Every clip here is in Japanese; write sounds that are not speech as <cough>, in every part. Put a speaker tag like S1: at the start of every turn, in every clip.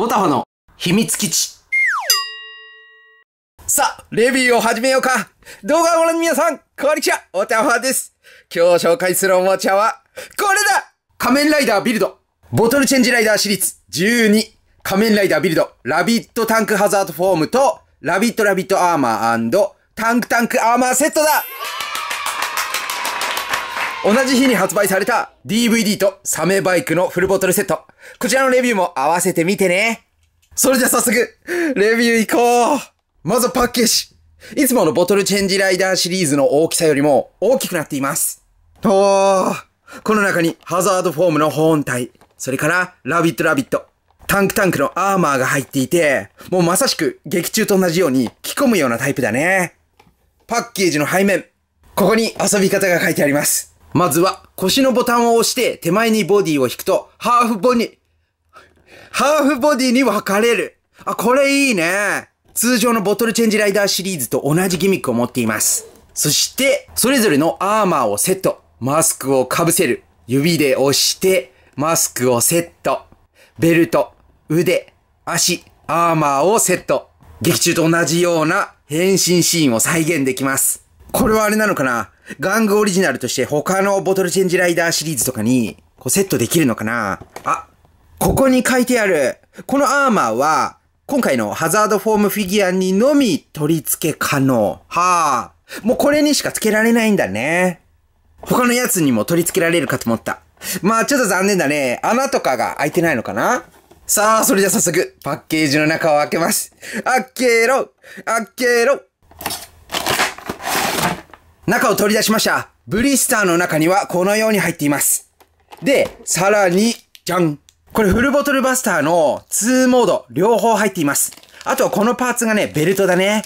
S1: オタフの秘密基地。さあ、レビューを始めようか。動画をご覧の皆さん、こんにちは、オタファです。今日紹介するおもちゃは、これだ仮面ライダービルド、ボトルチェンジライダーシリーズ12、仮面ライダービルド、ラビットタンクハザードフォームと、ラビットラビットアーマータンクタンクアーマーセットだ同じ日に発売された DVD とサメバイクのフルボトルセット。こちらのレビューも合わせてみてね。それじゃ早速、レビュー行こうまずパッケージ。いつものボトルチェンジライダーシリーズの大きさよりも大きくなっています。とー。この中にハザードフォームの本体、それからラビットラビット、タンクタンクのアーマーが入っていて、もうまさしく劇中と同じように着込むようなタイプだね。パッケージの背面、ここに遊び方が書いてあります。まずは腰のボタンを押して手前にボディを引くと、ハーフボィ。ハーフボディに分かれる。あ、これいいね。通常のボトルチェンジライダーシリーズと同じギミックを持っています。そして、それぞれのアーマーをセット。マスクをかぶせる。指で押して、マスクをセット。ベルト、腕、足、アーマーをセット。劇中と同じような変身シーンを再現できます。これはあれなのかな玩具オリジナルとして他のボトルチェンジライダーシリーズとかに、こうセットできるのかなあ、ここに書いてある。このアーマーは、今回のハザードフォームフィギュアにのみ取り付け可能。はあ。もうこれにしか付けられないんだね。他のやつにも取り付けられるかと思った。まあちょっと残念だね。穴とかが開いてないのかなさあ、それじゃ早速、パッケージの中を開けます。開けろ開けろ中を取り出しました。ブリスターの中にはこのように入っています。で、さらに、じゃん。これフルボトルバスターの2モード、両方入っています。あとはこのパーツがね、ベルトだね。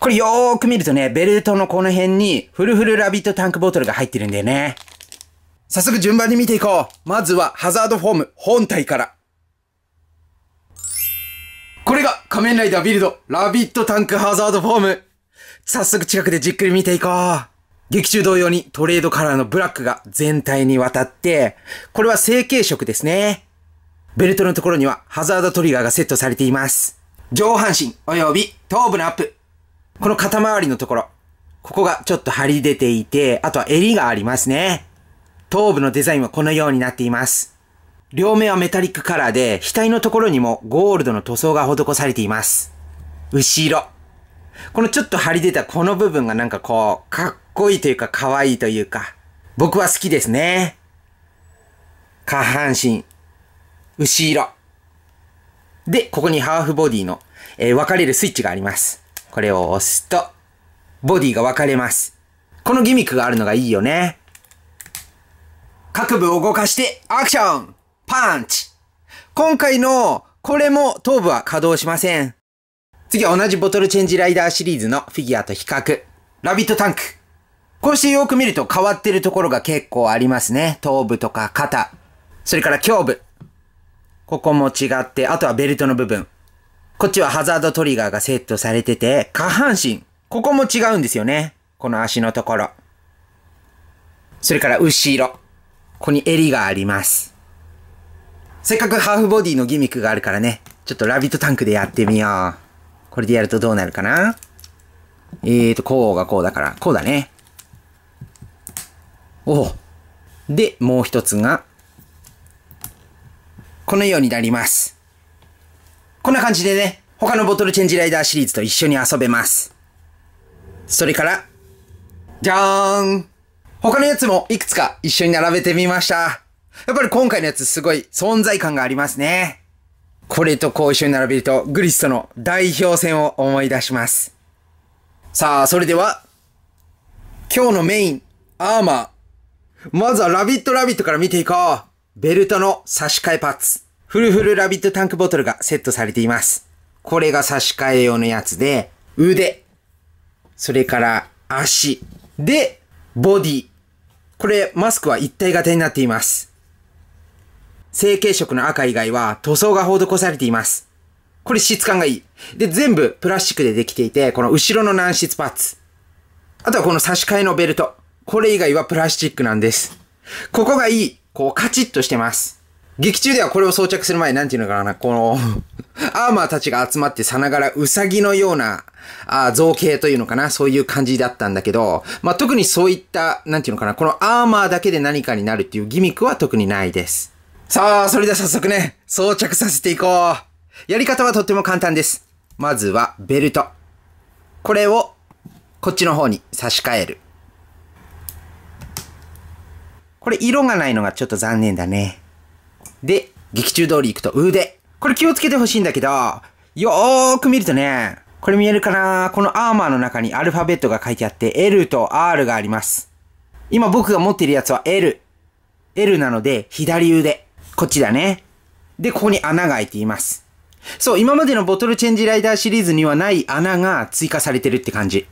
S1: これよーく見るとね、ベルトのこの辺にフルフルラビットタンクボトルが入ってるんだよね。早速順番に見ていこう。まずはハザードフォーム本体から。これが仮面ライダービルド、ラビットタンクハザードフォーム。早速近くでじっくり見ていこう。劇中同様にトレードカラーのブラックが全体にわたって、これは成形色ですね。ベルトのところにはハザードトリガーがセットされています。上半身及び頭部のアップ。この肩周りのところ、ここがちょっと張り出ていて、あとは襟がありますね。頭部のデザインはこのようになっています。両目はメタリックカラーで、額のところにもゴールドの塗装が施されています。後ろ。このちょっと張り出たこの部分がなんかこう、かっこいいというか可愛いというか、僕は好きですね。下半身、後ろ。で、ここにハーフボディの、えー、分かれるスイッチがあります。これを押すと、ボディが分かれます。このギミックがあるのがいいよね。各部を動かして、アクションパンチ今回の、これも頭部は稼働しません。次は同じボトルチェンジライダーシリーズのフィギュアと比較。ラビットタンク。こうしてよく見ると変わってるところが結構ありますね。頭部とか肩。それから胸部。ここも違って、あとはベルトの部分。こっちはハザードトリガーがセットされてて、下半身。ここも違うんですよね。この足のところ。それから後ろ。ここに襟があります。せっかくハーフボディのギミックがあるからね。ちょっとラビットタンクでやってみよう。これでやるとどうなるかなえーと、こうがこうだから、こうだね。おで、もう一つが、このようになります。こんな感じでね、他のボトルチェンジライダーシリーズと一緒に遊べます。それから、じゃーん他のやつもいくつか一緒に並べてみました。やっぱり今回のやつすごい存在感がありますね。これとこう一緒に並べると、グリスとの代表戦を思い出します。さあ、それでは、今日のメイン、アーマー、まずはラビットラビットから見ていこう。ベルトの差し替えパーツ。フルフルラビットタンクボトルがセットされています。これが差し替え用のやつで、腕。それから足。で、ボディ。これ、マスクは一体型になっています。成型色の赤以外は塗装が施されています。これ質感がいい。で、全部プラスチックでできていて、この後ろの軟質パーツ。あとはこの差し替えのベルト。これ以外はプラスチックなんです。ここがいい。こう、カチッとしてます。劇中ではこれを装着する前、なんていうのかな、この <laughs> アーマーたちが集まってさながらウサギのような、あ造形というのかな、そういう感じだったんだけど、まあ、特にそういった、なんていうのかな、このアーマーだけで何かになるっていうギミックは特にないです。さあ、それでは早速ね、装着させていこう。やり方はとっても簡単です。まずはベルト。これをこっちの方に差し替える。これ色がないのがちょっと残念だね。で、劇中通り行くと腕。これ気をつけてほしいんだけど、よーく見るとね、これ見えるかなこのアーマーの中にアルファベットが書いてあって L と R があります。今僕が持ってるやつは L。L なので左腕。こっちだね。で、ここに穴が開いています。そう、今までのボトルチェンジライダーシリーズにはない穴が追加されてるって感じ。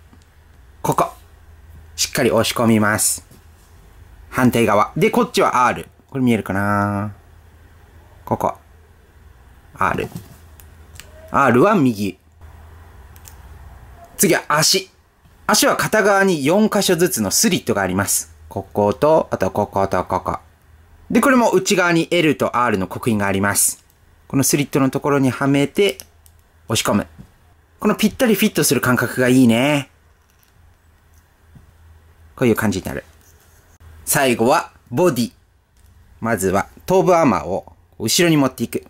S1: ここ。しっかり押し込みます。反対側。で、こっちは R。これ見えるかなここ。R。R は右。次は足。足は片側に4箇所ずつのスリットがあります。ここと、あとこことここ。で、これも内側に L と R の刻印があります。このスリットのところにはめて、押し込む。このぴったりフィットする感覚がいいね。こういう感じになる。最後はボディ。まずは頭部アーマーを後ろに持っていく。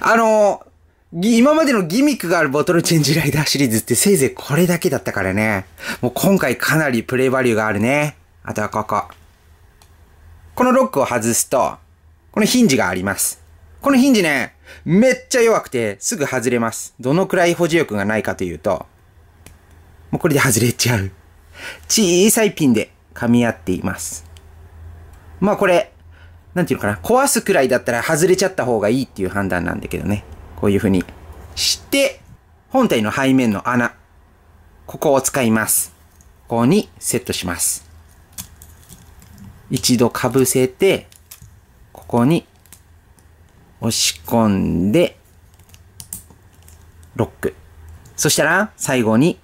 S1: あのー、今までのギミックがあるボトルチェンジライダーシリーズってせいぜいこれだけだったからね。もう今回かなりプレイバリューがあるね。あとはここ。このロックを外すと、このヒンジがあります。このヒンジね、めっちゃ弱くてすぐ外れます。どのくらい保持力がないかというと、もうこれで外れちゃう。小さいピンで噛み合っています。まあこれ、なんていうのかな、壊すくらいだったら外れちゃった方がいいっていう判断なんだけどね。こういう風にして、本体の背面の穴、ここを使います。ここにセットします。一度被せて、ここに押し込んで、ロック。そしたら、最後に、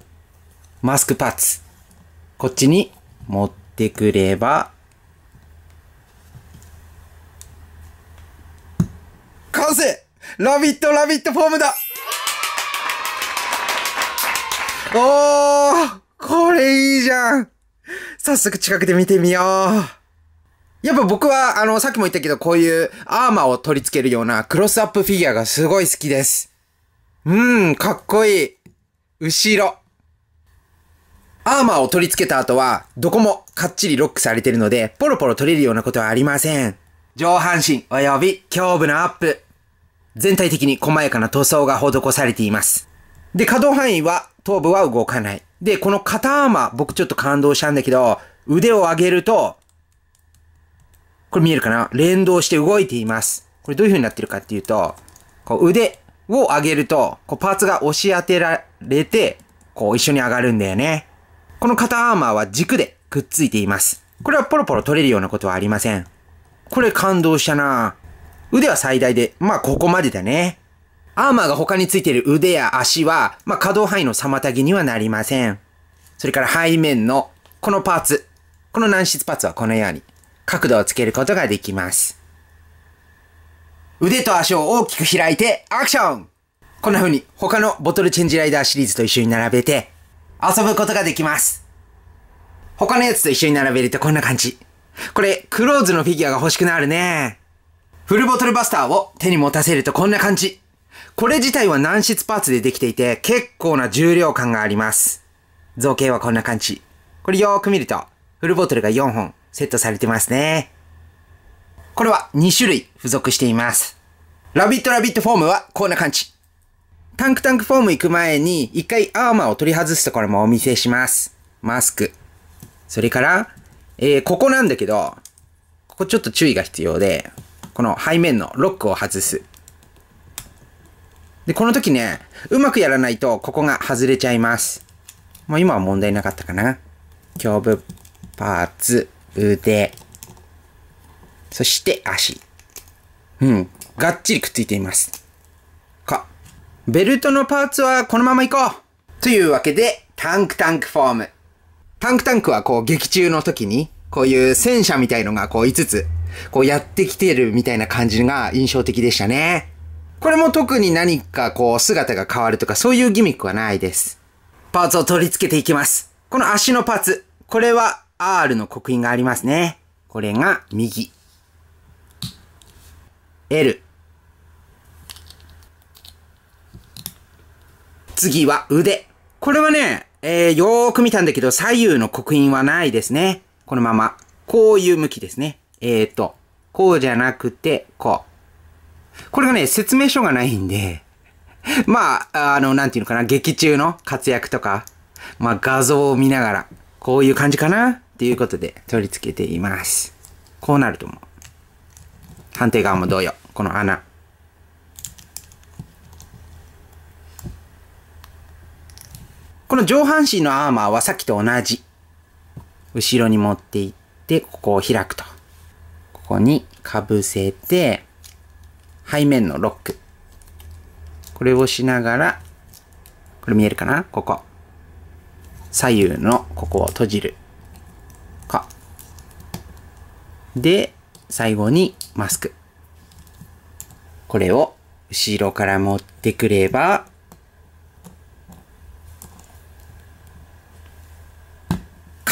S1: マスクパーツ。こっちに持ってってくれば、完成ラビットラビットフォームだおーこれいいじゃん早速近くで見てみようやっぱ僕は、あの、さっきも言ったけど、こういうアーマーを取り付けるようなクロスアップフィギュアがすごい好きです。うん、かっこいい。後ろ。アーマーを取り付けた後は、どこもかっちりロックされてるので、ポロポロ取れるようなことはありません。上半身及び胸部のアップ。全体的に細やかな塗装が施されています。で、可動範囲は頭部は動かない。で、この肩アーマー、僕ちょっと感動したんだけど、腕を上げると、これ見えるかな連動して動いています。これどういう風になってるかっていうと、こう腕を上げると、こうパーツが押し当てられて、こう一緒に上がるんだよね。この肩アーマーは軸でくっついています。これはポロポロ取れるようなことはありません。これ感動したな腕は最大で、まあここまでだね。アーマーが他についている腕や足は、まあ可動範囲の妨げにはなりません。それから背面のこのパーツ。この軟質パーツはこのように角度をつけることができます。腕と足を大きく開いてアクションこんな風に他のボトルチェンジライダーシリーズと一緒に並べて遊ぶことができます。他のやつと一緒に並べるとこんな感じ。これ、クローズのフィギュアが欲しくなるね。フルボトルバスターを手に持たせるとこんな感じ。これ自体は軟質パーツでできていて、結構な重量感があります。造形はこんな感じ。これよーく見ると、フルボトルが4本セットされてますね。これは2種類付属しています。ラビットラビットフォームはこんな感じ。タンクタンクフォーム行く前に、一回アーマーを取り外すところもお見せします。マスク。それから、えー、ここなんだけど、ここちょっと注意が必要で、この背面のロックを外す。で、この時ね、うまくやらないと、ここが外れちゃいます。もう今は問題なかったかな。胸部、パーツ、腕、そして足。うん。がっちりくっついています。か。ベルトのパーツはこのままいこうというわけで、タンクタンクフォーム。タンクタンクはこう劇中の時に、こういう戦車みたいのがこう5つ、こうやってきてるみたいな感じが印象的でしたね。これも特に何かこう姿が変わるとかそういうギミックはないです。パーツを取り付けていきます。この足のパーツ。これは R の刻印がありますね。これが右。L。次は腕。これはね、えー、よーく見たんだけど、左右の刻印はないですね。このまま。こういう向きですね。えーと、こうじゃなくて、こう。これがね、説明書がないんで、<laughs> まあ、あの、なんていうのかな、劇中の活躍とか、まあ、画像を見ながら、こういう感じかなっていうことで取り付けています。こうなると思う。判定側も同様。この穴。この上半身のアーマーはさっきと同じ。後ろに持っていって、ここを開くと。ここに被せて、背面のロック。これをしながら、これ見えるかなここ。左右のここを閉じる。か。で、最後にマスク。これを後ろから持ってくれば、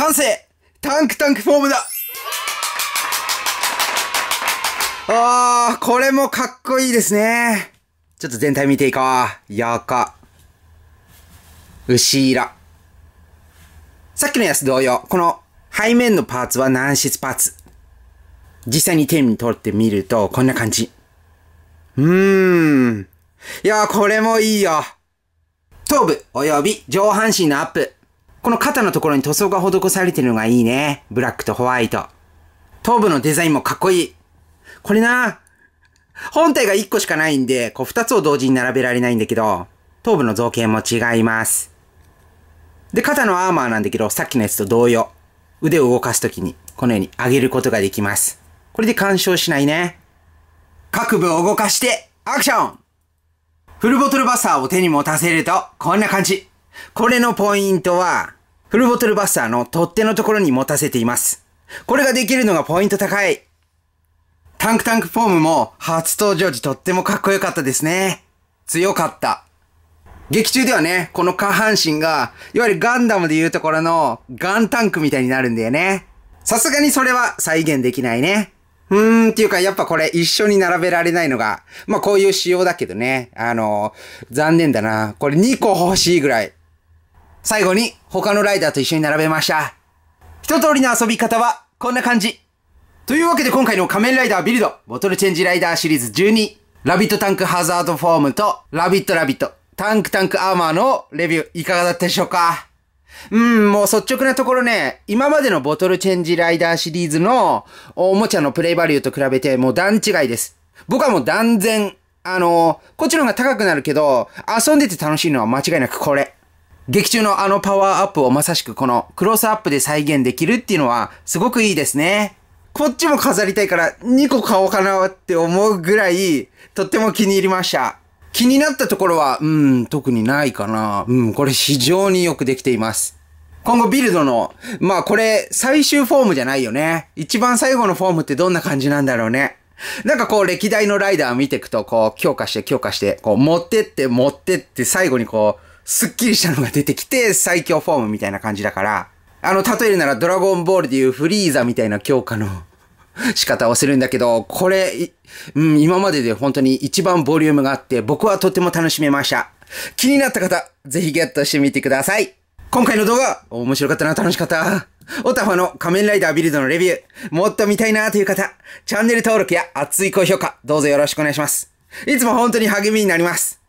S1: 完成タンクタンクフォームだあー、これもかっこいいですね。ちょっと全体見ていこう。やか。後ら。さっきのやつ同様、この背面のパーツは軟質パーツ。実際に手に取ってみると、こんな感じ。うーん。いやー、これもいいよ。頭部及び上半身のアップ。この肩のところに塗装が施されてるのがいいね。ブラックとホワイト。頭部のデザインもかっこいい。これな、本体が1個しかないんで、こう2つを同時に並べられないんだけど、頭部の造形も違います。で、肩のアーマーなんだけど、さっきのやつと同様。腕を動かすときに、このように上げることができます。これで干渉しないね。各部を動かして、アクションフルボトルバサーを手に持たせると、こんな感じ。これのポイントは、フルボトルバスターの取っ手のところに持たせています。これができるのがポイント高い。タンクタンクフォームも初登場時とってもかっこよかったですね。強かった。劇中ではね、この下半身が、いわゆるガンダムでいうところのガンタンクみたいになるんだよね。さすがにそれは再現できないね。うーん、っていうか、やっぱこれ一緒に並べられないのが、まあこういう仕様だけどね、あの、残念だな。これ2個欲しいぐらい最後に他のライダーと一緒に並べました。一通りの遊び方はこんな感じ。というわけで今回の仮面ライダービルド、ボトルチェンジライダーシリーズ12、ラビットタンクハザードフォームと、ラビットラビット、タンクタンクアーマーのレビューいかがだったでしょうかうん、もう率直なところね、今までのボトルチェンジライダーシリーズのおもちゃのプレイバリューと比べてもう段違いです。僕はもう断然、あのー、こっちの方が高くなるけど、遊んでて楽しいのは間違いなくこれ。劇中のあのパワーアップをまさしくこのクロスアップで再現できるっていうのはすごくいいですね。こっちも飾りたいから2個買おうかなって思うぐらいとっても気に入りました。気になったところは、うん、特にないかな。うん、これ非常によくできています。今後ビルドの、まあこれ最終フォームじゃないよね。一番最後のフォームってどんな感じなんだろうね。なんかこう歴代のライダー見ていくとこう強化して強化してこう持ってって持ってって最後にこうすっきりしたのが出てきて、最強フォームみたいな感じだから、あの、例えるならドラゴンボールでいうフリーザみたいな強化の <laughs> 仕方をするんだけど、これ、うん、今までで本当に一番ボリュームがあって、僕はとても楽しめました。気になった方、ぜひゲットしてみてください。今回の動画、面白かったな、楽しかった。オタファの仮面ライダービルドのレビュー、もっと見たいなという方、チャンネル登録や熱い高評価、どうぞよろしくお願いします。いつも本当に励みになります。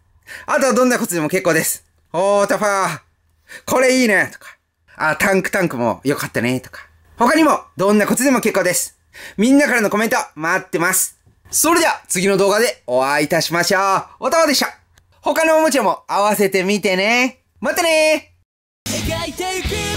S1: あとはどんなことでも結構です。おー、タファーこれいいねとか。あ、タンクタンクもよかったねとか。他にも、どんなコツでも結構です。みんなからのコメント待ってます。それでは、次の動画でお会いいたしましょう。おたまでした他のおもちゃも合わせてみてね。またねー